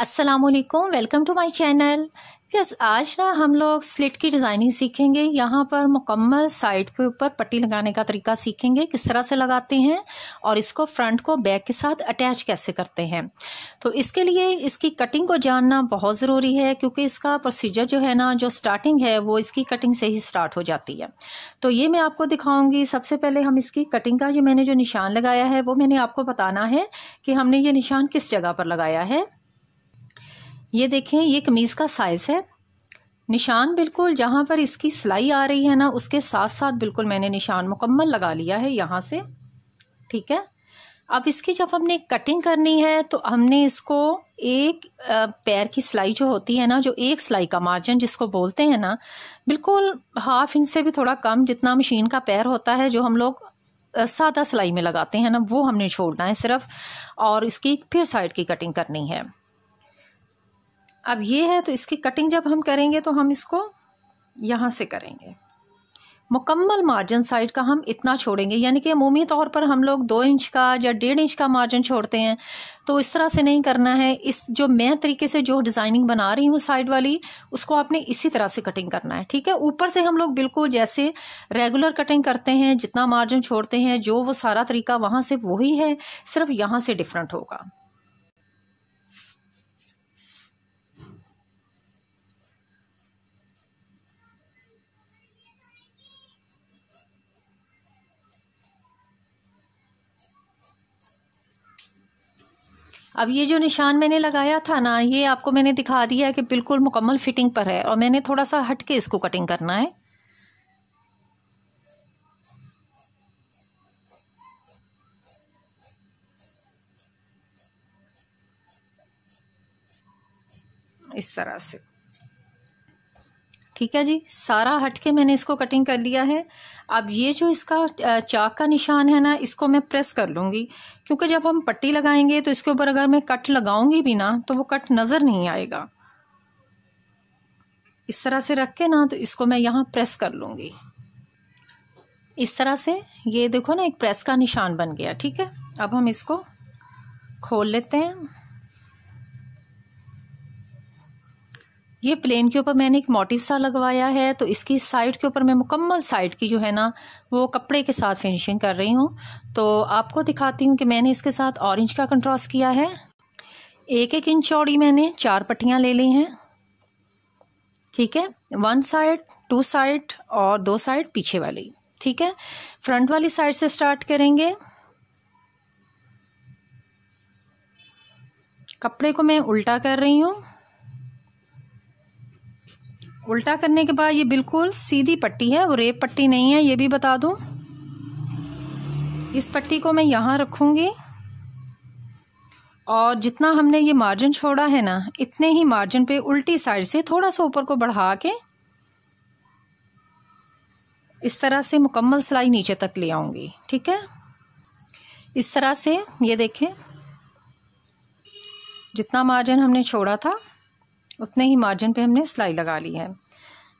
अस्सलाम वालेकुम welcome to my channel yes आज ना हम लोग स्लिट की डिज़ाइनिंग सीखेंगे यहाँ पर मुकम्मल साइड के ऊपर पट्टी लगाने का तरीका सीखेंगे किस तरह से लगाते हैं और इसको फ्रंट को बैक के साथ अटैच कैसे करते हैं तो इसके लिए इसकी कटिंग को जानना बहुत ज़रूरी है क्योंकि इसका प्रोसीजर जो है ना जो स्टार्टिंग है वो इसकी कटिंग से ही स्टार्ट हो जाती है तो ये मैं आपको दिखाऊँगी सबसे पहले हम इसकी कटिंग का जो मैंने जो निशान लगाया है वो मैंने आपको बताना है कि हमने ये निशान किस जगह पर लगाया है ये देखें ये कमीज़ का साइज़ है निशान बिल्कुल जहाँ पर इसकी सिलाई आ रही है ना उसके साथ साथ बिल्कुल मैंने निशान मुकम्मल लगा लिया है यहाँ से ठीक है अब इसकी जब हमने कटिंग करनी है तो हमने इसको एक पैर की सिलाई जो होती है ना जो एक सिलाई का मार्जिन जिसको बोलते हैं ना बिल्कुल हाफ इंच से भी थोड़ा कम जितना मशीन का पैर होता है जो हम लोग सादा सिलाई में लगाते हैं ना वो हमने छोड़ना है सिर्फ और इसकी फिर साइड की कटिंग करनी है अब ये है तो इसकी कटिंग जब हम करेंगे तो हम इसको यहाँ से करेंगे मुकम्मल मार्जिन साइड का हम इतना छोड़ेंगे यानी कि अमूमी तौर पर हम लोग दो इंच का या डेढ़ इंच का मार्जिन छोड़ते हैं तो इस तरह से नहीं करना है इस जो मैं तरीके से जो डिज़ाइनिंग बना रही हूँ साइड वाली उसको आपने इसी तरह से कटिंग करना है ठीक है ऊपर से हम लोग बिल्कुल जैसे रेगुलर कटिंग करते हैं जितना मार्जिन छोड़ते हैं जो वो सारा तरीका वहाँ से वही है सिर्फ यहाँ से डिफरेंट होगा अब ये जो निशान मैंने लगाया था ना ये आपको मैंने दिखा दिया है कि बिल्कुल मुकम्मल फिटिंग पर है और मैंने थोड़ा सा हट के इसको कटिंग करना है इस तरह से ठीक है जी सारा हट के मैंने इसको कटिंग कर लिया है अब ये जो इसका चाक का निशान है ना इसको मैं प्रेस कर लूँगी क्योंकि जब हम पट्टी लगाएंगे तो इसके ऊपर अगर मैं कट लगाऊंगी भी ना तो वो कट नज़र नहीं आएगा इस तरह से रख के ना तो इसको मैं यहाँ प्रेस कर लूँगी इस तरह से ये देखो ना एक प्रेस का निशान बन गया ठीक है अब हम इसको खोल लेते हैं ये प्लेन के ऊपर मैंने एक मोटिव सा लगवाया है तो इसकी साइड के ऊपर मैं मुकम्मल साइड की जो है ना वो कपड़े के साथ फिनिशिंग कर रही हूँ तो आपको दिखाती हूँ कि मैंने इसके साथ ऑरेंज का कंट्रास्ट किया है एक एक इंच चौड़ी मैंने चार पट्टियाँ ले ली हैं ठीक है वन साइड टू साइड और दो साइड पीछे वाली ठीक है फ्रंट वाली साइड से स्टार्ट करेंगे कपड़े को मैं उल्टा कर रही हूँ उल्टा करने के बाद ये बिल्कुल सीधी पट्टी है वो रेप पट्टी नहीं है ये भी बता दूं इस पट्टी को मैं यहाँ रखूँगी और जितना हमने ये मार्जिन छोड़ा है ना इतने ही मार्जिन पे उल्टी साइड से थोड़ा सा ऊपर को बढ़ा के इस तरह से मुकम्मल सिलाई नीचे तक ले आऊँगी ठीक है इस तरह से ये देखें जितना मार्जिन हमने छोड़ा था उतने ही मार्जिन पे हमने सिलाई लगा ली है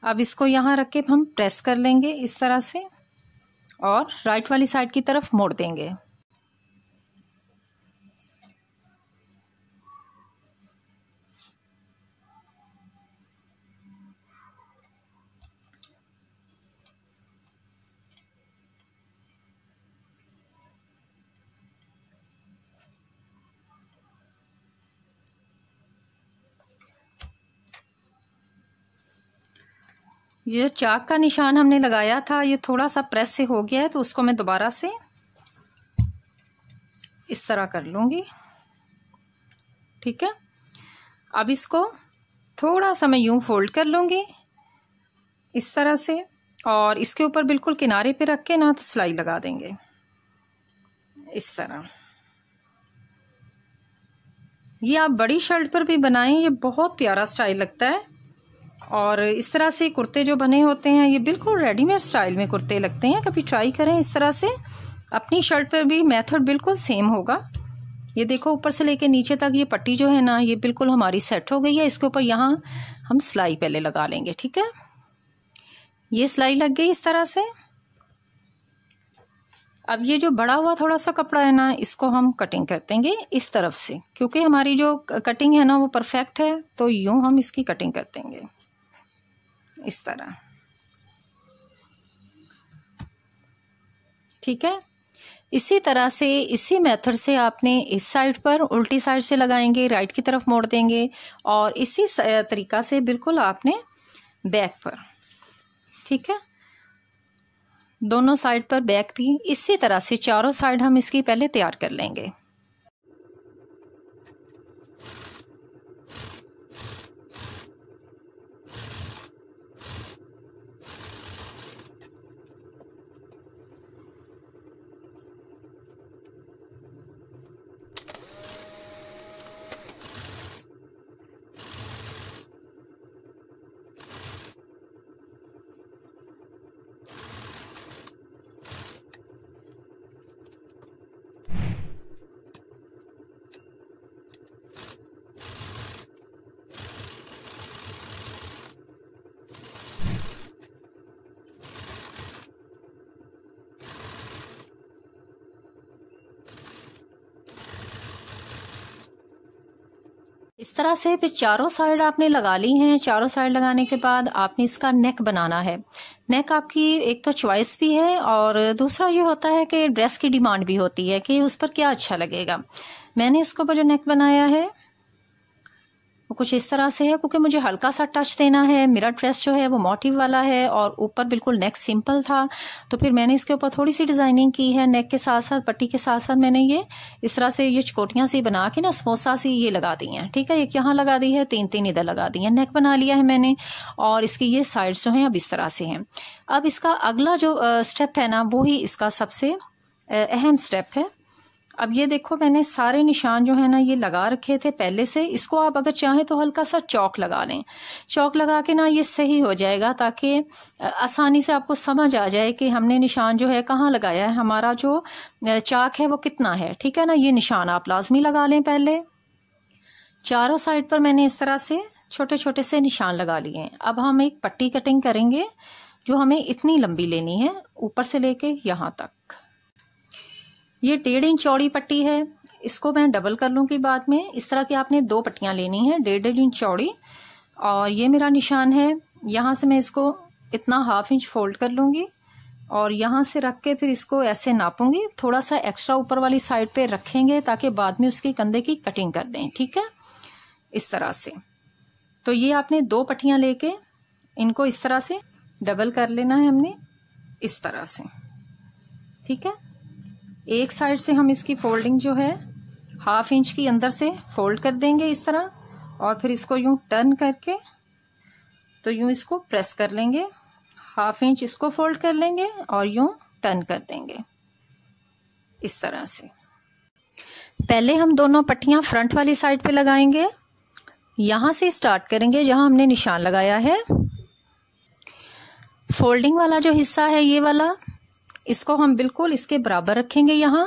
अब इसको यहाँ रख के हम प्रेस कर लेंगे इस तरह से और राइट वाली साइड की तरफ मोड़ देंगे ये जो चाक का निशान हमने लगाया था ये थोड़ा सा प्रेस से हो गया है तो उसको मैं दोबारा से इस तरह कर लूँगी ठीक है अब इसको थोड़ा सा मैं यूँ फोल्ड कर लूँगी इस तरह से और इसके ऊपर बिल्कुल किनारे पे रख के ना तो सिलाई लगा देंगे इस तरह ये आप बड़ी शर्ट पर भी बनाएं ये बहुत प्यारा स्टाइल लगता है और इस तरह से कुर्ते जो बने होते हैं ये बिल्कुल रेडीमेड स्टाइल में कुर्ते लगते हैं कभी ट्राई करें इस तरह से अपनी शर्ट पर भी मेथड बिल्कुल सेम होगा ये देखो ऊपर से लेके नीचे तक ये पट्टी जो है ना ये बिल्कुल हमारी सेट हो गई है इसके ऊपर यहाँ हम सिलाई पहले लगा लेंगे ठीक है ये सिलाई लग गई इस तरह से अब ये जो बड़ा हुआ थोड़ा सा कपड़ा है ना इसको हम कटिंग कर देंगे इस तरफ से क्योंकि हमारी जो कटिंग है ना वो परफेक्ट है तो यूं हम इसकी कटिंग कर देंगे इस तरह ठीक है इसी तरह से इसी मेथड से आपने इस साइड पर उल्टी साइड से लगाएंगे राइट की तरफ मोड़ देंगे और इसी तरीका से बिल्कुल आपने बैक पर ठीक है दोनों साइड पर बैक भी इसी तरह से चारों साइड हम इसकी पहले तैयार कर लेंगे तरह से फिर चारों साइड आपने लगा ली हैं चारों साइड लगाने के बाद आपने इसका नेक बनाना है नेक आपकी एक तो चॉइस भी है और दूसरा ये होता है कि ड्रेस की डिमांड भी होती है कि उस पर क्या अच्छा लगेगा मैंने इसके ऊपर जो नेक बनाया है वो कुछ इस तरह से है क्योंकि मुझे हल्का सा टच देना है मेरा ड्रेस जो है वो मोटिव वाला है और ऊपर बिल्कुल नेक सिंपल था तो फिर मैंने इसके ऊपर थोड़ी सी डिज़ाइनिंग की है नेक के साथ साथ पट्टी के साथ साथ मैंने ये इस तरह से ये चकोटियाँ सी बना के ना समोसा सी ये लगा दी हैं ठीक है एक यहाँ लगा दी है तीन तीन इधर लगा दी है नेक बना लिया है मैंने और इसके ये साइड जो हैं अब इस तरह से हैं अब इसका अगला जो स्टेप है ना वो इसका सबसे अहम स्टेप है अब ये देखो मैंने सारे निशान जो है ना ये लगा रखे थे पहले से इसको आप अगर चाहें तो हल्का सा चौक लगा लें चौक लगा के ना ये सही हो जाएगा ताकि आसानी से आपको समझ आ जाए कि हमने निशान जो है कहाँ लगाया है हमारा जो चाक है वो कितना है ठीक है ना ये निशान आप लाजमी लगा लें पहले चारों साइड पर मैंने इस तरह से छोटे छोटे से निशान लगा लिए अब हम एक पट्टी कटिंग करेंगे जो हमें इतनी लंबी लेनी है ऊपर से लेके यहाँ तक ये डेढ़ इंच चौड़ी पट्टी है इसको मैं डबल कर लूँगी बाद में इस तरह की आपने दो पट्टियाँ लेनी है डेढ़ डेढ़ इंच चौड़ी और ये मेरा निशान है यहाँ से मैं इसको इतना हाफ इंच फोल्ड कर लूँगी और यहाँ से रख के फिर इसको ऐसे नापूंगी थोड़ा सा एक्स्ट्रा ऊपर वाली साइड पे रखेंगे ताकि बाद में उसके कंधे की कटिंग कर दें ठीक है इस तरह से तो ये आपने दो पट्टियाँ लेके इनको इस तरह से डबल कर लेना है हमने इस तरह से ठीक है एक साइड से हम इसकी फोल्डिंग जो है हाफ इंच की अंदर से फोल्ड कर देंगे इस तरह और फिर इसको यूं टर्न करके तो यूं इसको प्रेस कर लेंगे हाफ इंच इसको फोल्ड कर लेंगे और यूं टर्न कर देंगे इस तरह से पहले हम दोनों पट्टियां फ्रंट वाली साइड पे लगाएंगे यहां से स्टार्ट करेंगे जहां हमने निशान लगाया है फोल्डिंग वाला जो हिस्सा है ये वाला इसको हम बिल्कुल इसके बराबर रखेंगे यहां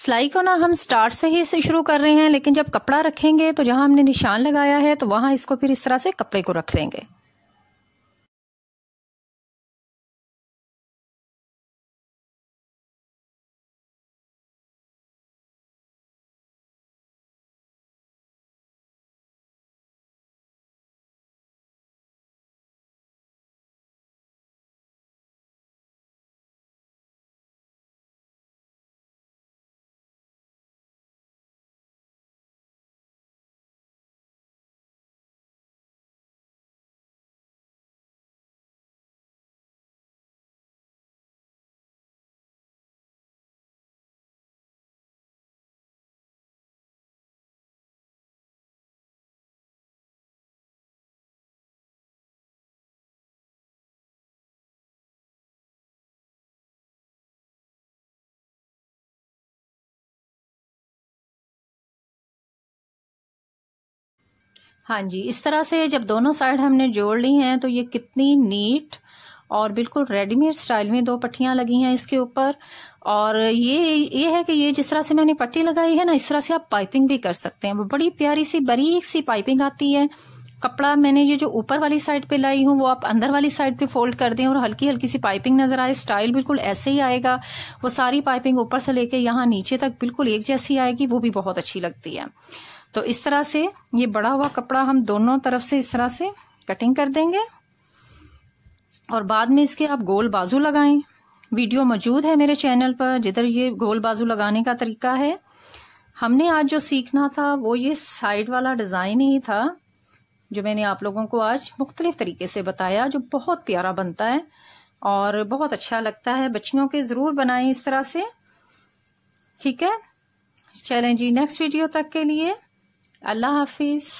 सिलाई को ना हम स्टार्ट से ही से शुरू कर रहे हैं लेकिन जब कपड़ा रखेंगे तो जहां हमने निशान लगाया है तो वहां इसको फिर इस तरह से कपड़े को रख लेंगे हाँ जी इस तरह से जब दोनों साइड हमने जोड़ ली हैं तो ये कितनी नीट और बिल्कुल रेडीमेड स्टाइल में दो पट्टियां लगी हैं इसके ऊपर और ये ये है कि ये जिस तरह से मैंने पट्टी लगाई है ना इस तरह से आप पाइपिंग भी कर सकते हैं वो बड़ी प्यारी सी बारीक सी पाइपिंग आती है कपड़ा मैंने ये जो ऊपर वाली साइड पे लाई हूँ वो आप अंदर वाली साइड पे फोल्ड कर दें और हल्की हल्की सी पाइपिंग नजर आए स्टाइल बिल्कुल ऐसे ही आएगा वो सारी पाइपिंग ऊपर से लेके यहाँ नीचे तक बिल्कुल एक जैसी आएगी वो भी बहुत अच्छी लगती है तो इस तरह से ये बड़ा हुआ कपड़ा हम दोनों तरफ से इस तरह से कटिंग कर देंगे और बाद में इसके आप गोल बाजू लगाएं वीडियो मौजूद है मेरे चैनल पर जिधर ये गोल बाजू लगाने का तरीका है हमने आज जो सीखना था वो ये साइड वाला डिज़ाइन ही था जो मैंने आप लोगों को आज मुख्तलिफ तरीके से बताया जो बहुत प्यारा बनता है और बहुत अच्छा लगता है बच्चियों के ज़रूर बनाएं इस तरह से ठीक है चलें जी नेक्स्ट वीडियो तक के लिए अल्लाह हाफिज़